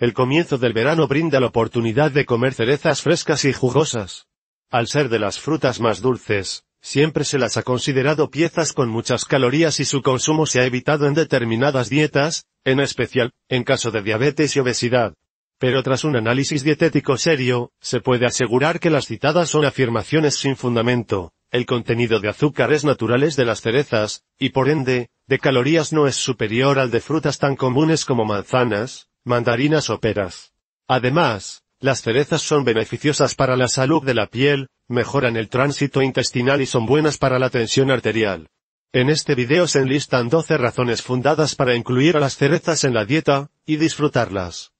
El comienzo del verano brinda la oportunidad de comer cerezas frescas y jugosas. Al ser de las frutas más dulces, siempre se las ha considerado piezas con muchas calorías y su consumo se ha evitado en determinadas dietas, en especial, en caso de diabetes y obesidad. Pero tras un análisis dietético serio, se puede asegurar que las citadas son afirmaciones sin fundamento. El contenido de azúcares naturales de las cerezas, y por ende, de calorías no es superior al de frutas tan comunes como manzanas, mandarinas o peras. Además, las cerezas son beneficiosas para la salud de la piel, mejoran el tránsito intestinal y son buenas para la tensión arterial. En este video se enlistan 12 razones fundadas para incluir a las cerezas en la dieta, y disfrutarlas.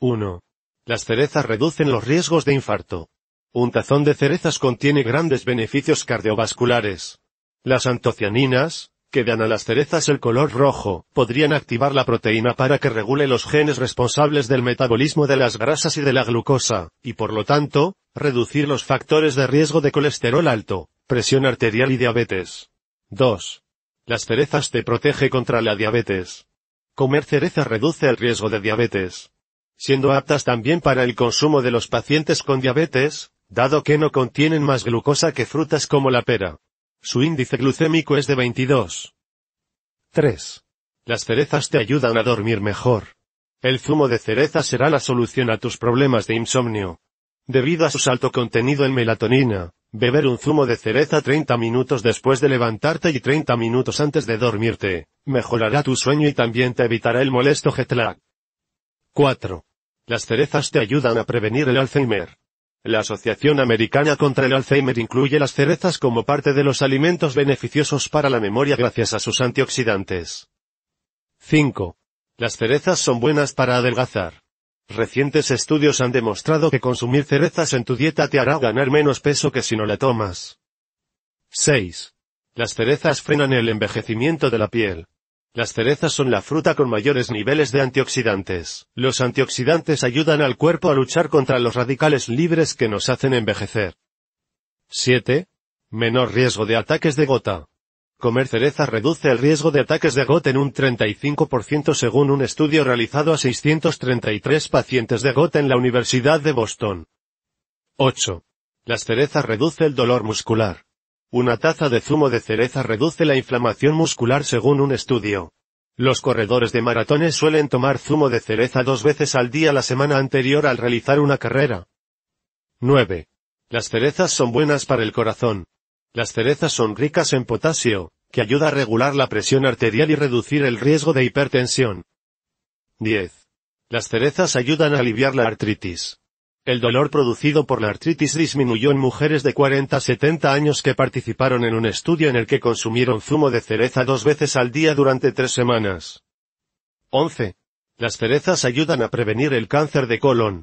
1. Las cerezas reducen los riesgos de infarto. Un tazón de cerezas contiene grandes beneficios cardiovasculares. Las antocianinas, que dan a las cerezas el color rojo, podrían activar la proteína para que regule los genes responsables del metabolismo de las grasas y de la glucosa, y por lo tanto, reducir los factores de riesgo de colesterol alto, presión arterial y diabetes. 2. Las cerezas te protege contra la diabetes. Comer cerezas reduce el riesgo de diabetes. Siendo aptas también para el consumo de los pacientes con diabetes, dado que no contienen más glucosa que frutas como la pera. Su índice glucémico es de 22. 3. Las cerezas te ayudan a dormir mejor. El zumo de cereza será la solución a tus problemas de insomnio. Debido a su alto contenido en melatonina, beber un zumo de cereza 30 minutos después de levantarte y 30 minutos antes de dormirte, mejorará tu sueño y también te evitará el molesto jet lag. 4. Las cerezas te ayudan a prevenir el Alzheimer. La Asociación Americana contra el Alzheimer incluye las cerezas como parte de los alimentos beneficiosos para la memoria gracias a sus antioxidantes. 5. Las cerezas son buenas para adelgazar. Recientes estudios han demostrado que consumir cerezas en tu dieta te hará ganar menos peso que si no la tomas. 6. Las cerezas frenan el envejecimiento de la piel. Las cerezas son la fruta con mayores niveles de antioxidantes. Los antioxidantes ayudan al cuerpo a luchar contra los radicales libres que nos hacen envejecer. 7. Menor riesgo de ataques de gota. Comer cerezas reduce el riesgo de ataques de gota en un 35% según un estudio realizado a 633 pacientes de gota en la Universidad de Boston. 8. Las cerezas reduce el dolor muscular. Una taza de zumo de cereza reduce la inflamación muscular según un estudio. Los corredores de maratones suelen tomar zumo de cereza dos veces al día la semana anterior al realizar una carrera. 9. Las cerezas son buenas para el corazón. Las cerezas son ricas en potasio, que ayuda a regular la presión arterial y reducir el riesgo de hipertensión. 10. Las cerezas ayudan a aliviar la artritis. El dolor producido por la artritis disminuyó en mujeres de 40 a 70 años que participaron en un estudio en el que consumieron zumo de cereza dos veces al día durante tres semanas. 11. Las cerezas ayudan a prevenir el cáncer de colon.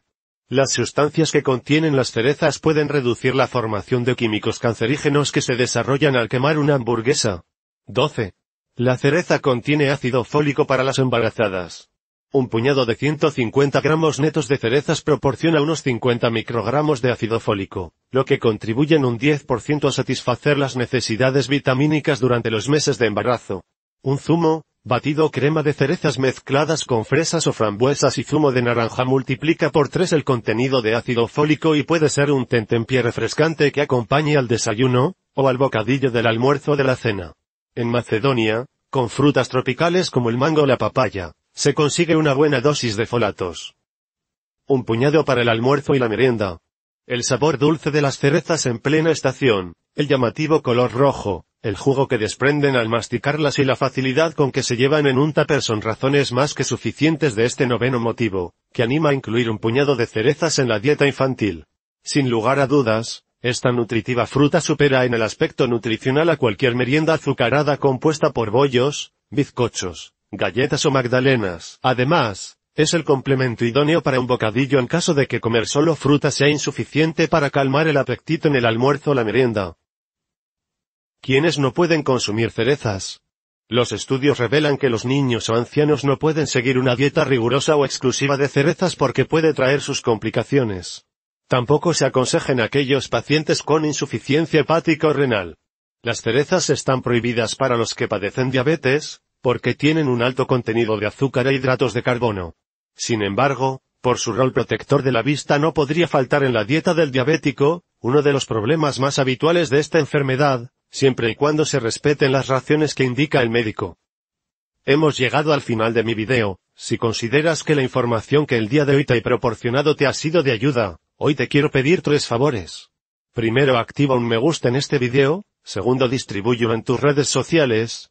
Las sustancias que contienen las cerezas pueden reducir la formación de químicos cancerígenos que se desarrollan al quemar una hamburguesa. 12. La cereza contiene ácido fólico para las embarazadas. Un puñado de 150 gramos netos de cerezas proporciona unos 50 microgramos de ácido fólico, lo que contribuye en un 10% a satisfacer las necesidades vitamínicas durante los meses de embarazo. Un zumo, batido o crema de cerezas mezcladas con fresas o frambuesas y zumo de naranja multiplica por 3 el contenido de ácido fólico y puede ser un tentempié refrescante que acompañe al desayuno, o al bocadillo del almuerzo o de la cena. En Macedonia, con frutas tropicales como el mango o la papaya, se consigue una buena dosis de folatos. Un puñado para el almuerzo y la merienda. El sabor dulce de las cerezas en plena estación, el llamativo color rojo, el jugo que desprenden al masticarlas y la facilidad con que se llevan en un tupper son razones más que suficientes de este noveno motivo, que anima a incluir un puñado de cerezas en la dieta infantil. Sin lugar a dudas, esta nutritiva fruta supera en el aspecto nutricional a cualquier merienda azucarada compuesta por bollos, bizcochos, galletas o magdalenas. Además, es el complemento idóneo para un bocadillo en caso de que comer solo fruta sea insuficiente para calmar el apetito en el almuerzo o la merienda. ¿Quiénes no pueden consumir cerezas? Los estudios revelan que los niños o ancianos no pueden seguir una dieta rigurosa o exclusiva de cerezas porque puede traer sus complicaciones. Tampoco se aconsejan aquellos pacientes con insuficiencia hepática o renal. Las cerezas están prohibidas para los que padecen diabetes, porque tienen un alto contenido de azúcar e hidratos de carbono. Sin embargo, por su rol protector de la vista no podría faltar en la dieta del diabético, uno de los problemas más habituales de esta enfermedad, siempre y cuando se respeten las raciones que indica el médico. Hemos llegado al final de mi video, si consideras que la información que el día de hoy te he proporcionado te ha sido de ayuda, hoy te quiero pedir tres favores. Primero activa un me gusta en este video, segundo distribuyo en tus redes sociales,